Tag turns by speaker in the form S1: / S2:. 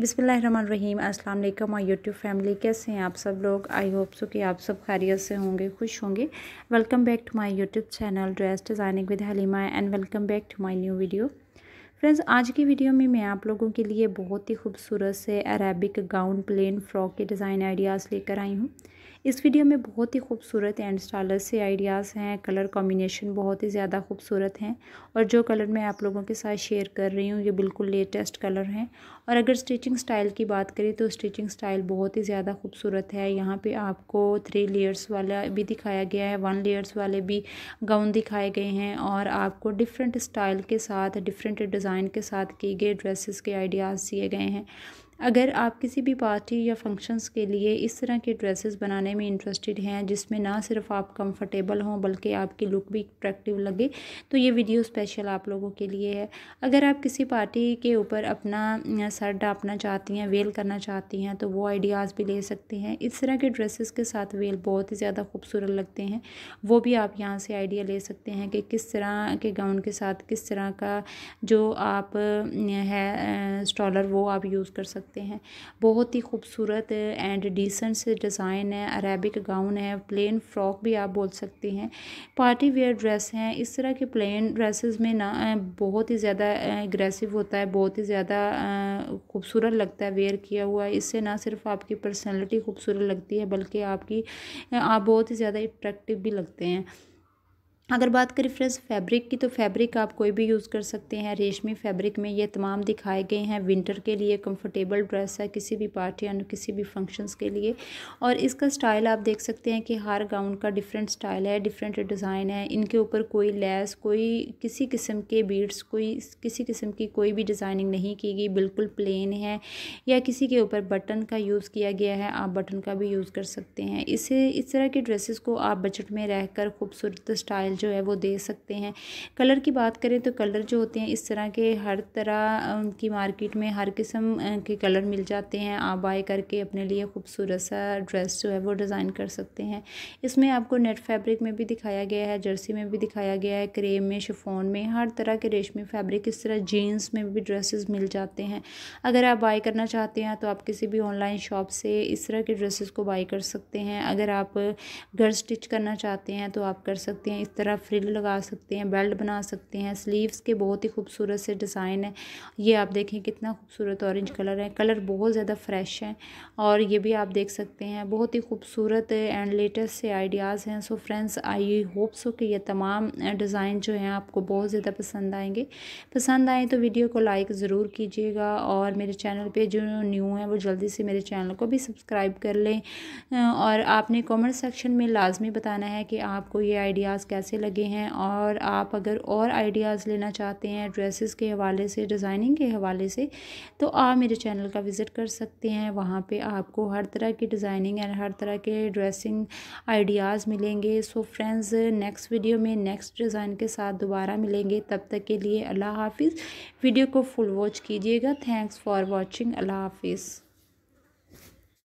S1: बिसमीम अस्सलाम वालेकुम माय यूट्यूब फैमिली कैसे हैं आप सब लोग आई होप सो कि आप सब खैरियत से होंगे खुश होंगे welcome back to my YouTube channel dress designing with Halima and welcome back to my new video friends आज की वीडियो में मैं आप लोगों के लिए बहुत ही खूबसूरत से अरेबिक गाउन प्लेन फ्रॉक के डिज़ाइन आइडियाज़ लेकर आई हूँ इस वीडियो में बहुत ही खूबसूरत एंड स्टाइलस से आइडियाज़ हैं कलर कॉम्बिनेशन बहुत ही ज़्यादा खूबसूरत हैं और जो कलर मैं आप लोगों के साथ शेयर कर रही हूँ ये बिल्कुल लेटेस्ट कलर हैं और अगर स्टिचिंग स्टाइल की बात करें तो स्टिचिंग स्टाइल बहुत ही ज़्यादा खूबसूरत है यहाँ पर आपको थ्री लेयर्स वाला भी दिखाया गया है वन लेयर्स वाले भी गाउन दिखाए गए हैं और आपको डिफरेंट स्टाइल के साथ डिफरेंट डिज़ाइन के साथ की गई ड्रेसेस के आइडियाज़ दिए गए हैं अगर आप किसी भी पार्टी या फंक्शंस के लिए इस तरह के ड्रेसेस बनाने में इंटरेस्टेड हैं जिसमें ना सिर्फ आप कंफर्टेबल हों बल्कि आपकी लुक भी अट्रैक्टिव लगे तो ये वीडियो स्पेशल आप लोगों के लिए है अगर आप किसी पार्टी के ऊपर अपना सर डापना चाहती हैं वेल करना चाहती हैं तो वो आइडियाज़ भी ले सकते हैं इस तरह के ड्रेसेस के साथ वेल बहुत ही ज़्यादा खूबसूरत लगते हैं वो भी आप यहाँ से आइडिया ले सकते हैं कि किस तरह के गाउन के साथ किस तरह का जो आप है स्टॉलर वो आप यूज़ कर सकते सकते हैं बहुत ही खूबसूरत एंड डिसेंट से डिज़ाइन है अरेबिक गाउन है प्लेन फ्रॉक भी आप बोल सकते हैं पार्टी वेयर ड्रेस हैं इस तरह के प्लेन ड्रेसेस में ना बहुत ही ज़्यादा एग्रेसिव होता है बहुत ही ज़्यादा खूबसूरत लगता है वेयर किया हुआ इससे ना सिर्फ आपकी पर्सनैलिटी खूबसूरत लगती है बल्कि आपकी आप बहुत ही ज़्यादा अट्रैक्टिव भी लगते हैं अगर बात करें फ्रेंड्स फैब्रिक की तो फैब्रिक आप कोई भी यूज़ कर सकते हैं रेशमी फैब्रिक में ये तमाम दिखाए गए हैं विंटर के लिए कंफर्टेबल ड्रेस है किसी भी पार्टी या किसी भी फंक्शंस के लिए और इसका स्टाइल आप देख सकते हैं कि हर गाउन का डिफरेंट स्टाइल है डिफरेंट डिज़ाइन है इनके ऊपर कोई लेस कोई किसी किस्म के बीड्स कोई किसी किस्म की कोई भी डिज़ाइनिंग नहीं की गई बिल्कुल प्लेन है या किसी के ऊपर बटन का यूज़ किया गया है आप बटन का भी यूज़ कर सकते हैं इसे इस तरह के ड्रेसेस को आप बजट में रह खूबसूरत स्टाइल जो है वो दे सकते हैं कलर की बात करें तो कलर जो होते हैं इस तरह के हर तरह उनकी मार्केट में हर किस्म के कलर मिल जाते हैं आप बाय करके अपने लिए खूबसूरत सा ड्रेस जो है वो डिज़ाइन कर सकते हैं इसमें आपको नेट फैब्रिक में भी दिखाया गया है जर्सी में भी दिखाया गया है क्रेम में शिफोन में हर तरह के रेशमी फैब्रिक इस तरह जीन्स में भी ड्रेसेस मिल जाते हैं अगर आप बाय करना चाहते हैं तो आप किसी भी ऑनलाइन शॉप से इस तरह के ड्रेसेस को बाई कर सकते हैं अगर आप घर स्टिच करना चाहते हैं तो आप कर सकते हैं इस तरह तरह फ्रिल लगा सकते हैं बेल्ट बना सकते हैं स्लीव्स के बहुत ही खूबसूरत से डिज़ाइन है ये आप देखें कितना खूबसूरत ऑरेंज कलर है कलर बहुत ज़्यादा फ्रेश है और ये भी आप देख सकते हैं बहुत ही खूबसूरत एंड लेटेस्ट से आइडियाज़ हैं so friends I hope so कि ये तमाम डिज़ाइन जो हैं आपको बहुत ज़्यादा पसंद आएंगे पसंद आए तो वीडियो को लाइक ज़रूर कीजिएगा और मेरे चैनल पर जो न्यू हैं वो जल्दी से मेरे चैनल को भी सब्सक्राइब कर लें और आपने कॉमेंट सेक्शन में लाजमी बताना है कि आपको ये आइडियाज़ कैसे कैसे लगे हैं और आप अगर और आइडियाज़ लेना चाहते हैं ड्रेसेस के हवाले से डिज़ाइनिंग के हवाले से तो आप मेरे चैनल का विज़िट कर सकते हैं वहाँ पे आपको हर तरह की डिज़ाइनिंग एंड हर तरह के ड्रेसिंग आइडियाज़ मिलेंगे सो फ्रेंड्स नेक्स्ट वीडियो में नेक्स्ट डिज़ाइन के साथ दोबारा मिलेंगे तब तक के लिए अल्लाह हाफिज़ वीडियो को फुल वॉच कीजिएगा थैंक्स फॉर वॉचिंग अल्लाह हाफिज़